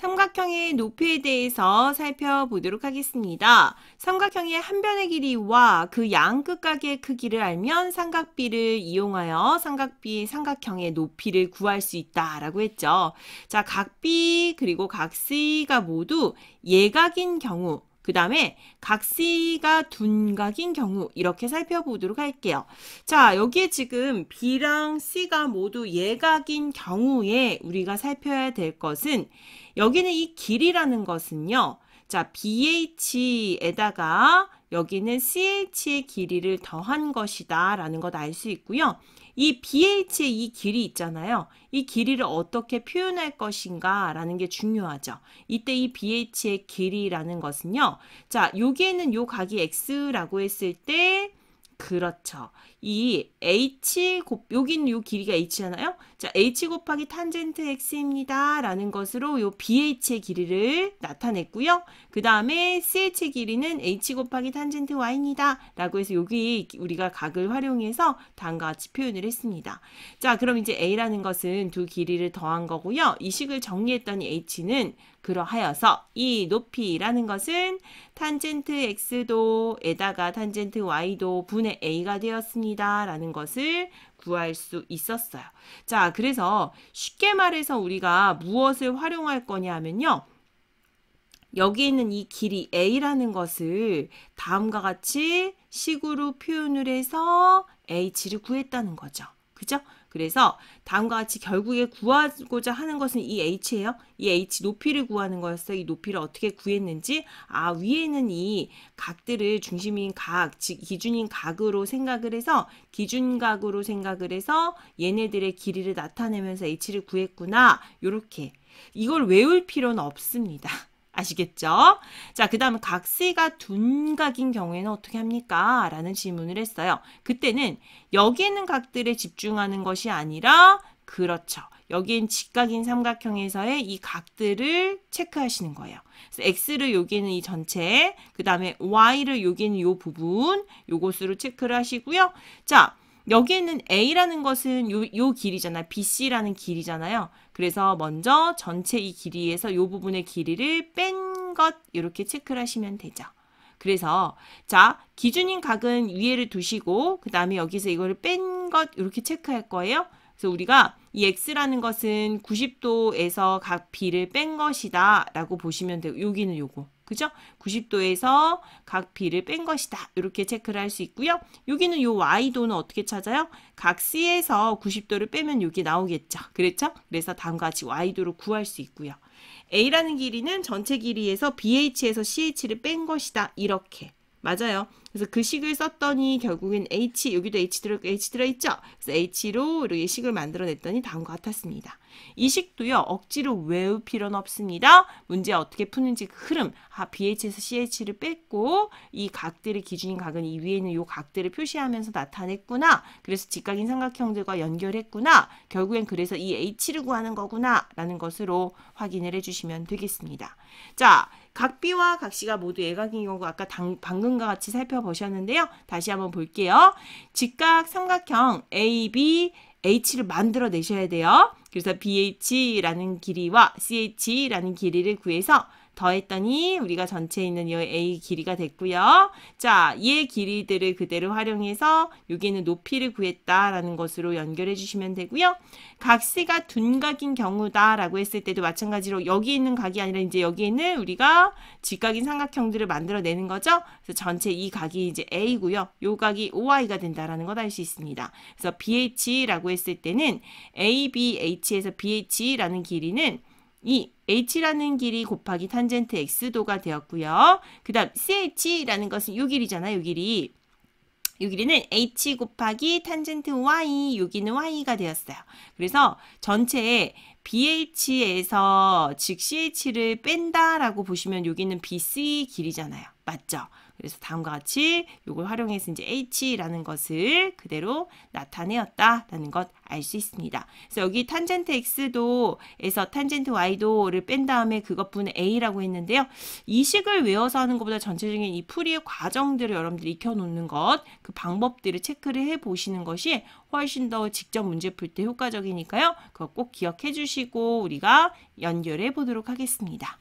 삼각형의 높이에 대해서 살펴보도록 하겠습니다. 삼각형의 한 변의 길이와 그양극각의 크기를 알면 삼각비를 이용하여 삼각비 삼각형의 높이를 구할 수 있다라고 했죠. 자, 각비 그리고 각C가 모두 예각인 경우 그 다음에 각시가 둔각인 경우 이렇게 살펴보도록 할게요. 자 여기에 지금 B랑 C가 모두 예각인 경우에 우리가 살펴야 될 것은 여기는 이 길이라는 것은요. 자 BH에다가 여기는 CH의 길이를 더한 것이다 라는 것 알 수 있고요. 이 BH의 이 길이 있잖아요. 이 길이를 어떻게 표현할 것인가 라는 게 중요하죠. 이때 이 BH의 길이라는 것은요. 자, 여기에는 요 각이 X라고 했을 때 그렇죠. 이 h 곱 여긴 요 길이가 h잖아요. 자, h 곱하기 탄젠트 x입니다라는 것으로 요 bh의 길이를 나타냈고요. 그다음에 ch의 길이는 h 곱하기 탄젠트 y입니다라고 해서 여기 우리가 각을 활용해서 다음과 같이 표현을 했습니다. 자, 그럼 이제 a라는 것은 두 길이를 더한 거고요. 이 식을 정리했더니 h는 그러하여서 이 e 높이라는 것은 탄젠트 x도에다가 탄젠트 y도 분의 2분 a가 되었습니다. 라는 것을 구할 수 있었어요. 자, 그래서 쉽게 말해서 우리가 무엇을 활용할 거냐 면요 여기 있는 이 길이 a라는 것을 다음과 같이 식으로 표현을 해서 h를 구했다는 거죠. 그죠? 그래서 다음과 같이 결국에 구하고자 하는 것은 이 h예요. 이 h 높이를 구하는 거였어요. 이 높이를 어떻게 구했는지 아 위에 는이 각들을 중심인 각, 즉 기준인 각으로 생각을 해서 기준각으로 생각을 해서 얘네들의 길이를 나타내면서 h를 구했구나. 요렇게 이걸 외울 필요는 없습니다. 아시겠죠? 자, 그 다음 각시가 둔각인 경우에는 어떻게 합니까? 라는 질문을 했어요. 그때는 여기 있는 각들에 집중하는 것이 아니라 그렇죠. 여기엔 직각인 삼각형에서의 이 각들을 체크하시는 거예요. 그래서 x를 여기는 이 전체, 그 다음에 y를 여기는 이 부분, 요것으로 체크를 하시고요. 자, 여기 에는 A라는 것은 요, 요 길이잖아요. BC라는 길이잖아요. 그래서 먼저 전체 이 길이에서 요 부분의 길이를 뺀 것 이렇게 체크를 하시면 되죠. 그래서 자 기준인 각은 위에를 두시고 그 다음에 여기서 이거를 뺀것 이렇게 체크할 거예요. 그래서 우리가 이 x라는 것은 90도에서 각 b를 뺀 것이다 라고 보시면 되고 여기는 요거 그죠? 90도에서 각 B를 뺀 것이다. 이렇게 체크를 할 수 있고요. 여기는 요 Y도는 어떻게 찾아요? 각 C에서 90도를 빼면 여기 나오겠죠. 그렇죠? 그래서 다음과 같이 Y도를 구할 수 있고요. A라는 길이는 전체 길이에서 BH에서 CH를 뺀 것이다. 이렇게. 맞아요. 그래서 그 식을 썼더니 결국엔 H, 여기도 H 들어, H 들어있죠? 그래서 H로 이렇게 식을 만들어냈더니 다음과 같았습니다. 이 식도요, 억지로 외울 필요는 없습니다. 문제 어떻게 푸는지 그 흐름, 아, BH에서 CH를 뺐고, 이 각들의 기준인 각은 이 위에 있는 이 각들을 표시하면서 나타냈구나. 그래서 직각인 삼각형들과 연결했구나. 결국엔 그래서 이 H를 구하는 거구나. 라는 것으로 확인을 해주시면 되겠습니다. 자, 각비와 각시가 모두 예각인 경우 아까 당, 방금과 같이 살펴보셨는데요. 다시 한번 볼게요. 직각 삼각형 AB, H를 만들어내셔야 돼요. 그래서 BH라는 길이와 CH라는 길이를 구해서 더했더니 우리가 전체에 있는 이 A 길이가 됐고요. 자, 얘 길이들을 그대로 활용해서 여기는 높이를 구했다라는 것으로 연결해 주시면 되고요. 각시가 둔각인 경우다라고 했을 때도 마찬가지로 여기 있는 각이 아니라 이제 여기에는 우리가 직각인 삼각형들을 만들어내는 거죠. 그래서 전체 이 각이 이제 A고요. 요 각이 OI가 된다라는 것알수 있습니다. 그래서 BH라고 했을 때는 ABH에서 BH라는 길이는 이 h라는 길이 곱하기 탄젠트 x도가 되었고요. 그 다음 ch라는 것은 요 길이잖아요. 요 길이. 요 길이는 h 곱하기 탄젠트 y, 여기는 y가 되었어요. 그래서 전체에 BH에서 즉 CH를 뺀다라고 보시면 여기는 BC 길이잖아요. 맞죠? 그래서 다음과 같이 이걸 활용해서 이제 H라는 것을 그대로 나타내었다라는 것 알 수 있습니다. 그래서 여기 탄젠트 X도에서 탄젠트 Y도를 뺀 다음에 그것뿐의 A라고 했는데요. 이 식을 외워서 하는 것보다 전체적인 이 풀이의 과정들을 여러분들이 익혀놓는 것, 그 방법들을 체크를 해보시는 것이 훨씬 더 직접 문제 풀 때 효과적이니까요. 그거 꼭 기억해 주시고 해고 우리가 연결해 보도록 하겠습니다.